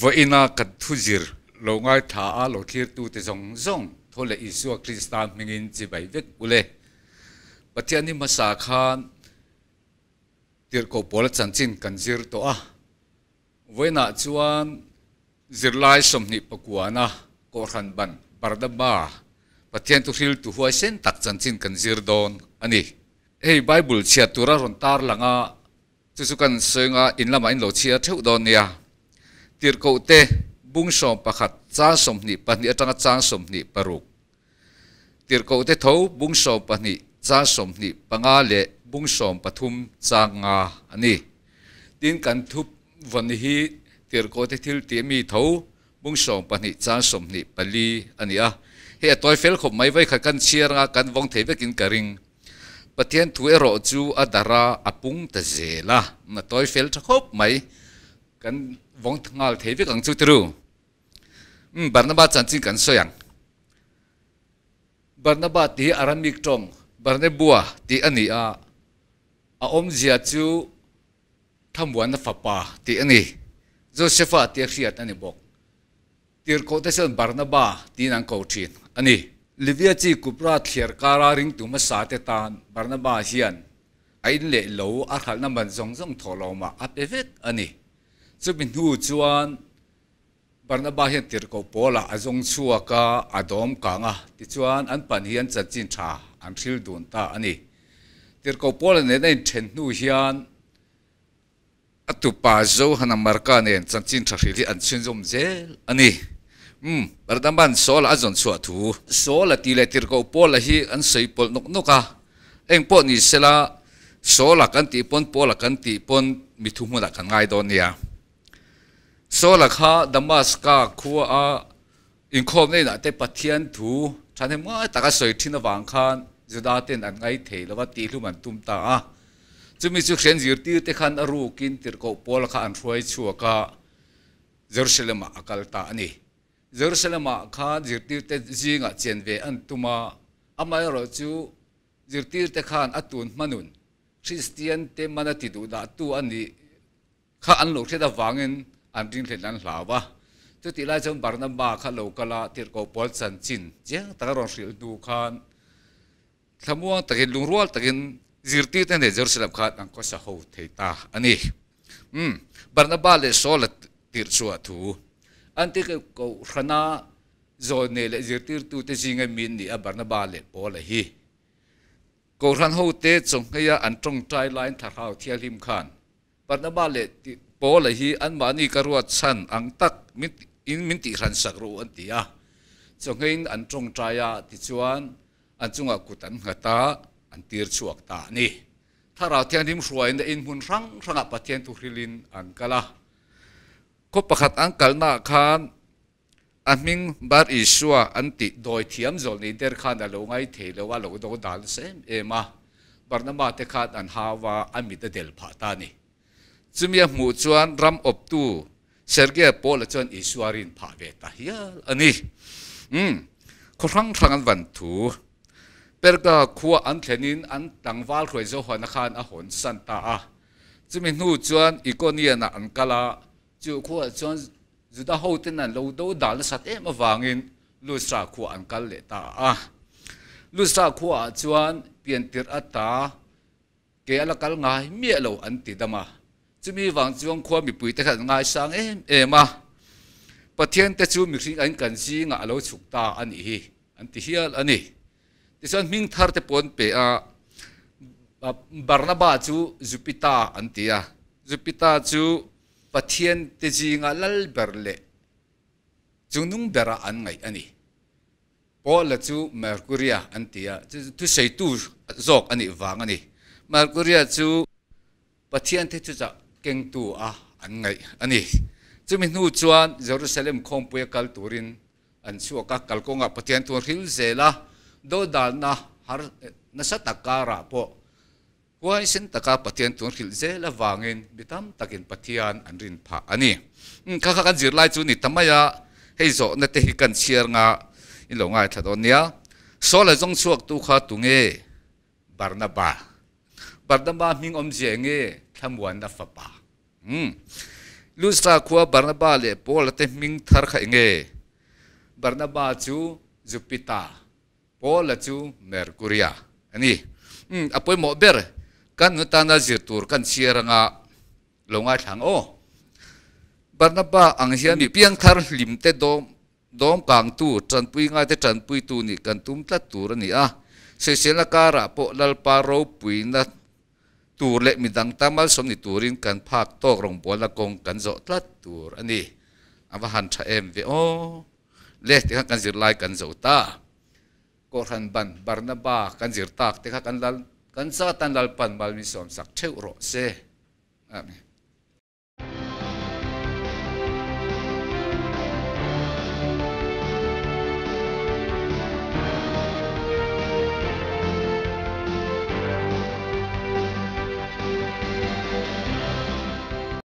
vaina kat thu zir lo ngai tha a lo khir tu te zong zong thole isu kristan mingin chi bai vek ule patiani masa khan tir ko pol chan chin kan zir to vậy na chuan zir lai som ni pakuana ko ran ban parda ba pathian tu hil tu huai sen tak chan chin kan zir anh ani hey bible chia tura ron tar tu chu chu kan soinga in lama in lo chia theu don nha ตีรโกเตบุ้งสมปะขัดจ้าสมนิปันิจังจ้าสมนิปรุกตีรโกเตทบุ้งสมปันิจ้าสมนิปังอาเลบุ้งสมปทุมจางงาอันนี้ดินกันทุบวันนี้ตีรโกเตทิลเตียมีทบุ้งสมปันิจ้าสมนิปลีอันนี้อ่ะเฮตัวเฟลขบไม่ไว้ขัดกันเชียร์งากันวงเทวกินกระิงประเทศถุยรอจูอัตราอปุงตะเจล่ะมาตัวเฟลขบไม่กัน vong ngal thế với gần chú tru um ừ, barnabas chan chin kan soyang barnabas ti aramik tong barnabua ti ani a a om zia chu thamwan na fapa ti ani josepha ti khiat ani bok tir ko te sen barnaba ti nang ko thin ani livia chi kupra thler kara ring tu ma sa te tan barnaba hian ain le lo a khal na man zong zong tholo ma a pevet ani chu min hu chuan barnaba hian tirko pola azong chuaka adom kanga ti chuan an hiện hian chachin tha an thil dun ta anh ani tirko pola ne nei then nu hian atupa zo hana marka nen chachin tha hrili an chin zum anh ani um hmm, số bardaman sol azon chua thu sol ti le tirko là hi an sei pol nok noka eng po ni sela sola kan ti pon pola kan ti pon thu mua là kan ngai đó nha. โซลักฮะดัมมัสกาคัวอาอินคอมเนี่ยนแต่ปัทยนถูฉันเห็นว่าตากสวยที่นวังคันจุดาเต็นอันไงเทแล้วว่าตีลูกมันตุ้มตาจะมีจุดเส้นยืดตีแต่ขันอรูกินติรกบอลขันรวยชัวกะเยรูซาเล็มอักลตานี้เยรูซาเล็มขันยืดตีแต่จีงอะเจนเวอันตุมาอามาเราจูยืดตีแต่ขันอตุนมนุนคริสเตียนเต็มมันติดูดาตัวอันนี้ขาอันหลงที่ตะวังเงินอันดิงเล่นั้นหลาวะตุติ่ลจงบารนบบาขาโลกลาติรกบอลสันจินเจียงตะกรองสิลดูคานทำว่ตะกินลุงรัวตะกินจิรติเต่เดจรสลับขาดอังก็สะหูเทตาอันนี้อืมบารนบบาเลโซลติรสวทูอันที่ก็ขณะโซนเนลจิรตีตูเตจิงมินนี่อบารนบบาเลโอเลฮีกูรันหูเตจงเฮียอันตรงใจไลน์ทาราวเทียริมขานบารนบบาเลโปเลยฮีอันมานี่กรวดสันอังตักมิตอินมิติขันสักรู้อันตียะจงเห็นอันตรงใจยาที่ชวนอันจงอากุตันหัตตาอันตีรชวกตานี่ถ้าเราเทียนดิมสวยในอินมุนรังรังอัปเทียนทุริลินอังกะละก็ประคัดอังกลนาคานอันมิงบาริชัวอันติดโดยเทียมจลนี้เดร์คานอาลมณไอเทเลว่าเราโดนดัลเซมเอมาบารนมาเตคานอันฮาวาอันมิดเดลพาตานี่ chumia mu chuan ram op tu sergei paul chuan isuarin pha ve ta hial ani um hmm. rang rang an van thu perka khua an thlenin an tangwal khoi zo hona khan a hon san ta a chumi nu chuan econia na an kala chu khua chuan juda ho tin an lo do dal sat em awangin lusra khua an kal le ta a lusra khua chuan pian tir ata ke ala kal ngai mi lo an ti dama chú mình vàng chuông khoa mi bùi tê khát ngai sang em eh, em eh, à bà thiên tê chú mi khi anh cần gì ngã lâu chụp ta anh hi anh tì hiểu anh hi tê xuân minh thar tê pon pe à Barnaba chú Jupiter anh tì à Jupiter chú bà thiên tê gì ngã lal ber lệ chúng nung bera anh ngay anh hi Paul là chú Mercury anh tì à chú say tu zok anh hi vàng anh hi Mercury chú bà thiên tê chú keng tu a an ngai ani chumi nu chuan jerusalem khompui kal turin an chu ka kalkonga patian tu hil zela do dal na har na sa takara po huai sin taka patian tu hil zela wangin bitam takin patian an rin pha ani hmm, kha kha kan zirlai chu ni tamaya heizo na te hi kan chiar nga in lo ngai thadon nia so la jong chuak tu kha tunge barnaba barnaba ming om je nge ทำวันนับป่าอืมลูซาคัวบาร์นาบาเล่ปอลเตมิงทาร์ขังเงบาร์นาบาจูจูปิตาปอลจูเมอร์คูรียอันนี้อืมอพอยหมอเบอร์กันนุตานาจิตูร์กันเชียร์งาลงอาทางโอบาร์นาบาอังเฮียมีเพียงทาร์ลิมเตโดมดอมกางตู้จันปุยง่ายแต่จันปุยตูนี่กันตุ้มตัดตูรนี่อ่ะเสียเสียละการะปอลลปารูปุยนัดตูเล็กมีดังตามลสมนิตูรินกันภาคตกรงบอลละกงกันโจตลัดตูรอันนี้อวหันชาเอ็มวีโอเล็กที่กันจิรไลกันโจตาก็หันบันบาร์นาบากันจิรตักที่กันลันกันซาตันลัลปันบาลมีสมสักเชื่อรอเซอามี